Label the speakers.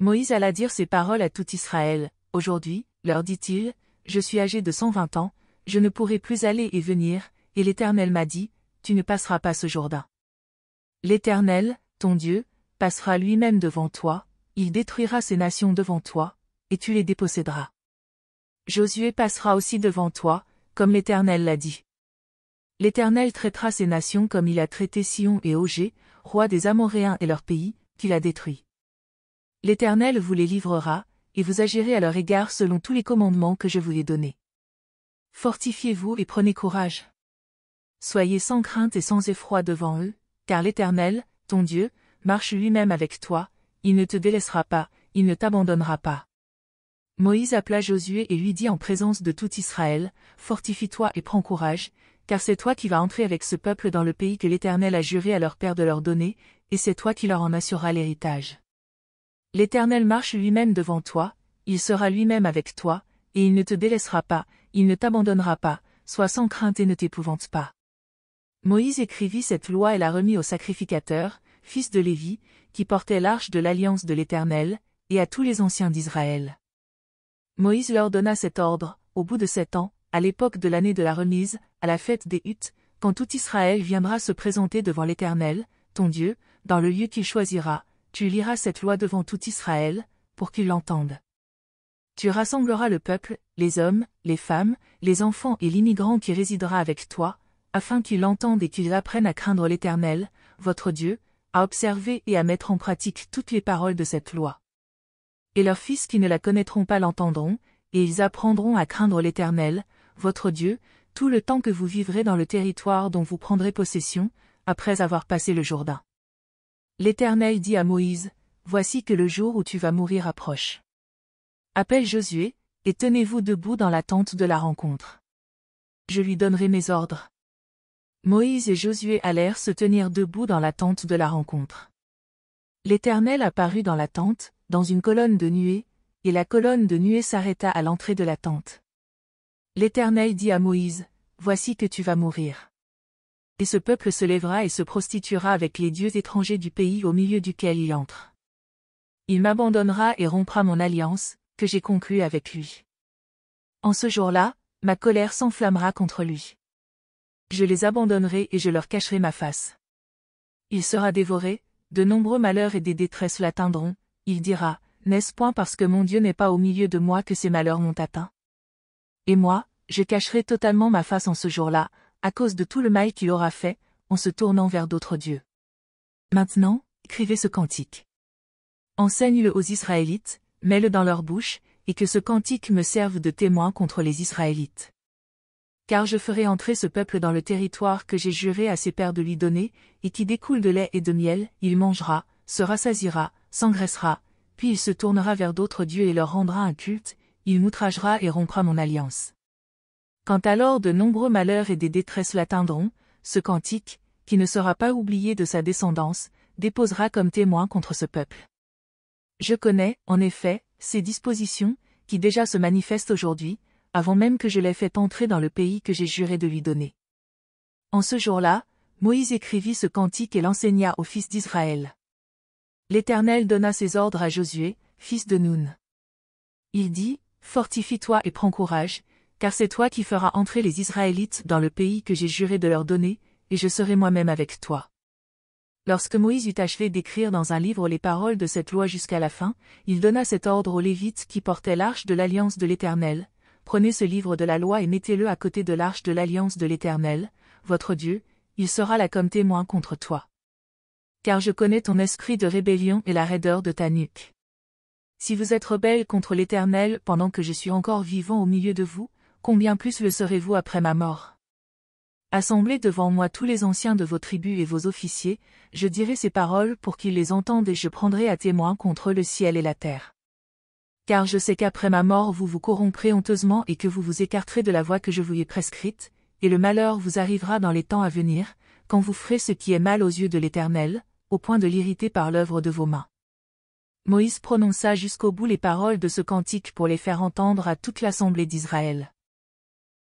Speaker 1: Moïse alla dire ces paroles à tout Israël. Aujourd'hui, leur dit-il, je suis âgé de cent vingt ans, je ne pourrai plus aller et venir, et l'Éternel m'a dit, tu ne passeras pas ce Jourdain. L'Éternel, ton Dieu, passera lui-même devant toi, il détruira ces nations devant toi, et tu les déposséderas. Josué passera aussi devant toi, comme l'Éternel l'a dit. L'Éternel traitera ces nations comme il a traité Sion et Ogé, roi des Amoréens et leur pays, qu'il a détruit. L'Éternel vous les livrera, et vous agirez à leur égard selon tous les commandements que je vous ai donnés. Fortifiez-vous et prenez courage. Soyez sans crainte et sans effroi devant eux, car l'Éternel, ton Dieu, marche lui-même avec toi, il ne te délaissera pas, il ne t'abandonnera pas. Moïse appela Josué et lui dit en présence de tout Israël, Fortifie-toi et prends courage, car c'est toi qui vas entrer avec ce peuple dans le pays que l'Éternel a juré à leur père de leur donner, et c'est toi qui leur en assurera l'héritage. L'Éternel marche lui-même devant toi, il sera lui-même avec toi, et il ne te délaissera pas, il ne t'abandonnera pas, sois sans crainte et ne t'épouvante pas. Moïse écrivit cette loi et la remit au sacrificateur, fils de Lévi, qui portait l'arche de l'alliance de l'Éternel, et à tous les anciens d'Israël. Moïse leur donna cet ordre, au bout de sept ans, à l'époque de l'année de la remise, à la fête des huttes, quand tout Israël viendra se présenter devant l'Éternel, ton Dieu, dans le lieu qu'il choisira, tu liras cette loi devant tout Israël, pour qu'ils l'entendent. Tu rassembleras le peuple, les hommes, les femmes, les enfants et l'immigrant qui résidera avec toi, afin qu'ils l'entendent et qu'ils apprennent à craindre l'Éternel, votre Dieu, à observer et à mettre en pratique toutes les paroles de cette loi. Et leurs fils qui ne la connaîtront pas l'entendront, et ils apprendront à craindre l'Éternel, votre Dieu, tout le temps que vous vivrez dans le territoire dont vous prendrez possession, après avoir passé le Jourdain. L'Éternel dit à Moïse, Voici que le jour où tu vas mourir approche. Appelle Josué, et tenez-vous debout dans la tente de la rencontre. Je lui donnerai mes ordres. Moïse et Josué allèrent se tenir debout dans la tente de la rencontre. L'Éternel apparut dans la tente, dans une colonne de nuée, et la colonne de nuée s'arrêta à l'entrée de la tente. L'Éternel dit à Moïse, Voici que tu vas mourir et ce peuple se lèvera et se prostituera avec les dieux étrangers du pays au milieu duquel il entre. Il m'abandonnera et rompra mon alliance, que j'ai conclue avec lui. En ce jour-là, ma colère s'enflammera contre lui. Je les abandonnerai et je leur cacherai ma face. Il sera dévoré, de nombreux malheurs et des détresses l'atteindront, il dira, n'est-ce point parce que mon Dieu n'est pas au milieu de moi que ces malheurs m'ont atteint Et moi, je cacherai totalement ma face en ce jour-là, à cause de tout le mal qu'il aura fait, en se tournant vers d'autres dieux. Maintenant, écrivez ce cantique. Enseigne-le aux Israélites, mets-le dans leur bouche, et que ce cantique me serve de témoin contre les Israélites. Car je ferai entrer ce peuple dans le territoire que j'ai juré à ses pères de lui donner, et qui découle de lait et de miel, il mangera, se rassasira, s'engraissera, puis il se tournera vers d'autres dieux et leur rendra un culte, il m'outragera et rompra mon alliance. Quand alors de nombreux malheurs et des détresses l'atteindront, ce cantique, qui ne sera pas oublié de sa descendance, déposera comme témoin contre ce peuple. Je connais, en effet, ces dispositions, qui déjà se manifestent aujourd'hui, avant même que je l'aie fait entrer dans le pays que j'ai juré de lui donner. En ce jour-là, Moïse écrivit ce cantique et l'enseigna aux fils d'Israël. L'Éternel donna ses ordres à Josué, fils de Noun. Il dit, Fortifie-toi et prends courage, car c'est toi qui feras entrer les Israélites dans le pays que j'ai juré de leur donner, et je serai moi-même avec toi. Lorsque Moïse eut achevé d'écrire dans un livre les paroles de cette loi jusqu'à la fin, il donna cet ordre aux Lévites qui portaient l'arche de l'alliance de l'Éternel. Prenez ce livre de la loi et mettez-le à côté de l'arche de l'alliance de l'Éternel, votre Dieu, il sera là comme témoin contre toi. Car je connais ton esprit de rébellion et la raideur de ta nuque. Si vous êtes rebelles contre l'Éternel pendant que je suis encore vivant au milieu de vous, combien plus le serez-vous après ma mort Assemblez devant moi tous les anciens de vos tribus et vos officiers, je dirai ces paroles pour qu'ils les entendent et je prendrai à témoin contre le ciel et la terre. Car je sais qu'après ma mort vous vous corromprez honteusement et que vous vous écarterez de la voie que je vous ai prescrite, et le malheur vous arrivera dans les temps à venir, quand vous ferez ce qui est mal aux yeux de l'Éternel, au point de l'irriter par l'œuvre de vos mains. Moïse prononça jusqu'au bout les paroles de ce cantique pour les faire entendre à toute l'assemblée d'Israël.